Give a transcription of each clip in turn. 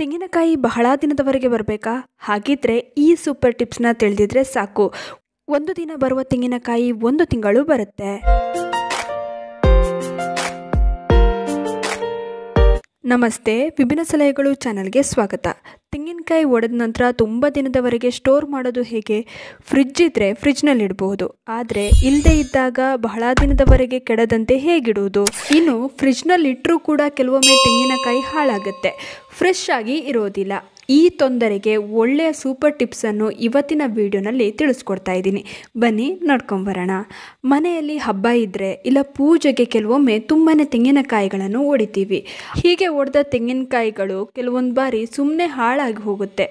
ತೆಂಗಿನಕಾಯಿ ಬಹಳ ದಿನದವರೆಗೆ ಬರಬೇಕಾ ಹಾಗಿದ್ರೆ ಈ ಸೂಪರ್ ಟಿಪ್ಸ್ನ ತಿಳಿದಿದ್ರೆ ಸಾಕು ಒಂದು ದಿನ ಬರುವ ತೆಂಗಿನಕಾಯಿ ಒಂದು ತಿಂಗಳು ಬರುತ್ತೆ ನಮಸ್ತೆ ವಿಭಿನ್ನ ಸಲಹೆಗಳು ಚಾನಲ್ಗೆ ಸ್ವಾಗತ ತೆಂಗಿನಕಾಯಿ ಒಡೆದ ನಂತರ ತುಂಬ ದಿನದವರೆಗೆ ಸ್ಟೋರ್ ಮಾಡೋದು ಹೇಗೆ ಫ್ರಿಜ್ ಇದ್ದರೆ ಫ್ರಿಜ್ನಲ್ಲಿ ಇಡಬಹುದು ಆದರೆ ಇಲ್ಲದೆ ಇದ್ದಾಗ ಬಹಳ ದಿನದವರೆಗೆ ಕೆಡದಂತೆ ಹೇಗಿಡುವುದು ಇನ್ನು ಫ್ರಿಜ್ನಲ್ಲಿ ಇಟ್ಟರೂ ಕೂಡ ಕೆಲವೊಮ್ಮೆ ತೆಂಗಿನಕಾಯಿ ಹಾಳಾಗುತ್ತೆ ಫ್ರೆಶ್ ಆಗಿ ಇರೋದಿಲ್ಲ ಈ ತೊಂದರೆಗೆ ಒಳ್ಳೆಯ ಸೂಪರ್ ಟಿಪ್ಸನ್ನು ಇವತ್ತಿನ ವಿಡಿಯೋನಲ್ಲಿ ತಿಳಿಸ್ಕೊಡ್ತಾ ಇದ್ದೀನಿ ಬನ್ನಿ ನೋಡ್ಕೊಂಬರೋಣ ಮನೆಯಲ್ಲಿ ಹಬ್ಬ ಇದ್ದರೆ ಇಲ್ಲ ಪೂಜೆಗೆ ಕೆಲವೊಮ್ಮೆ ತುಂಬಾ ತೆಂಗಿನಕಾಯಿಗಳನ್ನು ಹೊಡಿತೀವಿ ಹೀಗೆ ಒಡೆದ ತೆಂಗಿನಕಾಯಿಗಳು ಕೆಲವೊಂದು ಬಾರಿ ಸುಮ್ಮನೆ ಹಾಳಾಗಿ ಹೋಗುತ್ತೆ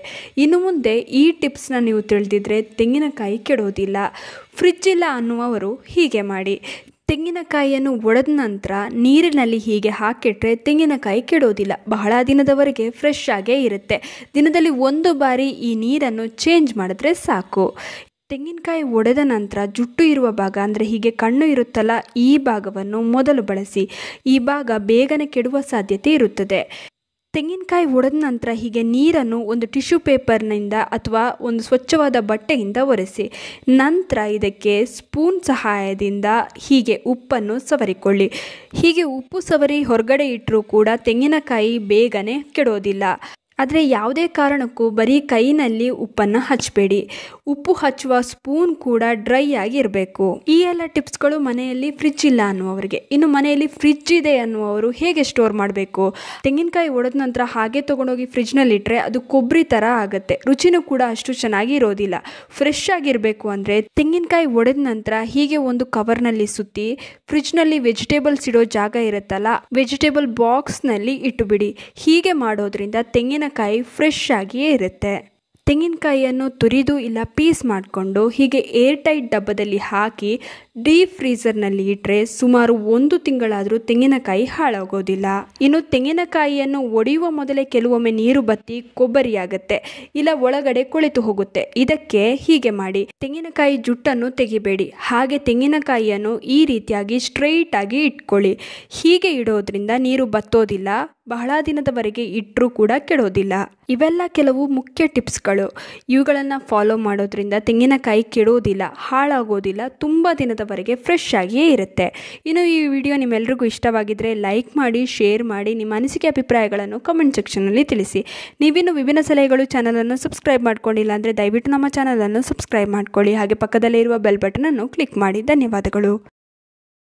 ಇನ್ನು ಮುಂದೆ ಈ ಟಿಪ್ಸ್ನ ನೀವು ತಿಳಿದಿದ್ರೆ ತೆಂಗಿನಕಾಯಿ ಕೆಡೋದಿಲ್ಲ ಫ್ರಿಜ್ ಇಲ್ಲ ಅನ್ನುವವರು ಹೀಗೆ ಮಾಡಿ ತೆಂಗಿನಕಾಯಿಯನ್ನು ಒಡೆದ ನಂತರ ನೀರಿನಲ್ಲಿ ಹೀಗೆ ಹಾಕಿಟ್ರೆ ತೆಂಗಿನಕಾಯಿ ಕೆಡೋದಿಲ್ಲ ಬಹಳ ದಿನದವರೆಗೆ ಫ್ರೆಶ್ ಆಗೇ ಇರುತ್ತೆ ದಿನದಲ್ಲಿ ಒಂದು ಬಾರಿ ಈ ನೀರನ್ನು ಚೇಂಜ್ ಮಾಡಿದ್ರೆ ಸಾಕು ತೆಂಗಿನಕಾಯಿ ಒಡೆದ ನಂತರ ಜುಟ್ಟು ಇರುವ ಭಾಗ ಅಂದರೆ ಹೀಗೆ ಕಣ್ಣು ಇರುತ್ತಲ್ಲ ಈ ಭಾಗವನ್ನು ಮೊದಲು ಬಳಸಿ ಈ ಭಾಗ ಬೇಗನೆ ಕೆಡುವ ಸಾಧ್ಯತೆ ಇರುತ್ತದೆ ತೆಂಗಿನಕಾಯಿ ಒಡೆದ ನಂತರ ಹೀಗೆ ನೀರನ್ನು ಒಂದು ಟಿಶ್ಯೂ ಪೇಪರ್ನಿಂದ ಅಥವಾ ಒಂದು ಸ್ವಚ್ಛವಾದ ಬಟ್ಟೆಯಿಂದ ಒರೆಸಿ ನಂತರ ಇದಕ್ಕೆ ಸ್ಪೂನ್ ಸಹಾಯದಿಂದ ಹೀಗೆ ಉಪ್ಪನ್ನು ಸವರಿಕೊಳ್ಳಿ ಹೀಗೆ ಉಪ್ಪು ಸವರಿ ಹೊರಗಡೆ ಇಟ್ಟರೂ ಕೂಡ ತೆಂಗಿನಕಾಯಿ ಬೇಗನೆ ಕೆಡೋದಿಲ್ಲ ಆದರೆ ಯಾವುದೇ ಕಾರಣಕ್ಕೂ ಬರೀ ಕೈನಲ್ಲಿ ಉಪ್ಪನ್ನು ಹಚ್ಚಬೇಡಿ ಉಪ್ಪು ಹಚ್ಚುವ ಸ್ಪೂನ್ ಕೂಡ ಡ್ರೈ ಆಗಿರಬೇಕು ಈ ಎಲ್ಲ ಟಿಪ್ಸ್ಗಳು ಮನೆಯಲ್ಲಿ ಫ್ರಿಜ್ ಇಲ್ಲ ಅನ್ನುವರಿಗೆ ಇನ್ನು ಮನೆಯಲ್ಲಿ ಫ್ರಿಜ್ ಇದೆ ಅನ್ನುವರು ಹೇಗೆ ಸ್ಟೋರ್ ಮಾಡಬೇಕು ತೆಂಗಿನಕಾಯಿ ಒಡೆದ ನಂತರ ಹಾಗೆ ತೊಗೊಂಡೋಗಿ ಫ್ರಿಜ್ನಲ್ಲಿ ಇಟ್ಟರೆ ಅದು ಕೊಬ್ಬರಿ ಥರ ಆಗುತ್ತೆ ರುಚಿನೂ ಕೂಡ ಅಷ್ಟು ಚೆನ್ನಾಗಿ ಇರೋದಿಲ್ಲ ಫ್ರೆಶ್ ಆಗಿರಬೇಕು ಅಂದರೆ ತೆಂಗಿನಕಾಯಿ ಒಡೆದ ನಂತರ ಹೀಗೆ ಒಂದು ಕವರ್ನಲ್ಲಿ ಸುತ್ತಿ ಫ್ರಿಜ್ನಲ್ಲಿ ವೆಜಿಟೇಬಲ್ಸ್ ಇಡೋ ಜಾಗ ಇರುತ್ತಲ್ಲ ವೆಜಿಟೇಬಲ್ ಬಾಕ್ಸ್ನಲ್ಲಿ ಇಟ್ಟುಬಿಡಿ ಹೀಗೆ ಮಾಡೋದ್ರಿಂದ ತೆಂಗಿನ ತೆಂಗಿನಕಾಯಿ ಫ್ರೆಶ್ ಆಗಿಯೇ ಇರುತ್ತೆ ತೆಂಗಿನಕಾಯಿಯನ್ನು ತುರಿದು ಇಲ್ಲ ಪೀಸ್ ಮಾಡಿಕೊಂಡು ಹೀಗೆ ಏರ್ ಟೈಟ್ ಡಬ್ಬದಲ್ಲಿ ಹಾಕಿ ಡೀಪ್ ಫ್ರೀಸರ್ನಲ್ಲಿ ಇಟ್ಟರೆ ಸುಮಾರು ಒಂದು ತಿಂಗಳಾದರೂ ತೆಂಗಿನಕಾಯಿ ಹಾಳಾಗೋದಿಲ್ಲ ಇನ್ನು ತೆಂಗಿನಕಾಯಿಯನ್ನು ಒಡೆಯುವ ಮೊದಲೇ ಕೆಲವೊಮ್ಮೆ ನೀರು ಬತ್ತಿ ಕೊಬ್ಬರಿಯಾಗುತ್ತೆ ಇಲ್ಲ ಒಳಗಡೆ ಕೊಳೆತು ಹೋಗುತ್ತೆ ಇದಕ್ಕೆ ಹೀಗೆ ಮಾಡಿ ತೆಂಗಿನಕಾಯಿ ಜುಟ್ಟನ್ನು ತೆಗಿಬೇಡಿ ಹಾಗೆ ತೆಂಗಿನಕಾಯಿಯನ್ನು ಈ ರೀತಿಯಾಗಿ ಸ್ಟ್ರೈಟ್ ಆಗಿ ಇಟ್ಕೊಳ್ಳಿ ಹೀಗೆ ಇಡೋದ್ರಿಂದ ನೀರು ಬತ್ತೋದಿಲ್ಲ ಬಹಳ ದಿನದವರೆಗೆ ಇಟ್ಟರೂ ಕೂಡ ಕೆಡೋದಿಲ್ಲ ಇವೆಲ್ಲ ಕೆಲವು ಮುಖ್ಯ ಟಿಪ್ಸ್ಗಳು ಇವುಗಳನ್ನು ಫಾಲೋ ಮಾಡೋದ್ರಿಂದ ತೆಂಗಿನಕಾಯಿ ಕೆಡೋದಿಲ್ಲ ಹಾಳಾಗೋದಿಲ್ಲ ತುಂಬ ದಿನದ ವರೆಗೆ ಫ್ರೆಶ್ ಆಗಿಯೇ ಇರುತ್ತೆ ಇನ್ನು ಈ ವಿಡಿಯೋ ನಿಮ್ಮೆಲ್ರಿಗೂ ಇಷ್ಟವಾಗಿದ್ದರೆ ಲೈಕ್ ಮಾಡಿ ಶೇರ್ ಮಾಡಿ ನಿಮ್ಮ ಅನಿಸಿಕೆ ಅಭಿಪ್ರಾಯಗಳನ್ನು ಕಮೆಂಟ್ ಸೆಕ್ಷನಲ್ಲಿ ತಿಳಿಸಿ ನೀವಿನ್ನು ವಿಭಿನ್ನ ಸಲಹೆಗಳು ಚಾನಲನ್ನು ಸಬ್ಸ್ಕ್ರೈಬ್ ಮಾಡ್ಕೊಂಡಿಲ್ಲ ಅಂದರೆ ದಯವಿಟ್ಟು ನಮ್ಮ ಚಾನಲನ್ನು ಸಬ್ಸ್ಕ್ರೈಬ್ ಮಾಡಿಕೊಳ್ಳಿ ಹಾಗೆ ಪಕ್ಕದಲ್ಲೇ ಇರುವ ಬೆಲ್ ಬಟನನ್ನು ಕ್ಲಿಕ್ ಮಾಡಿ ಧನ್ಯವಾದಗಳು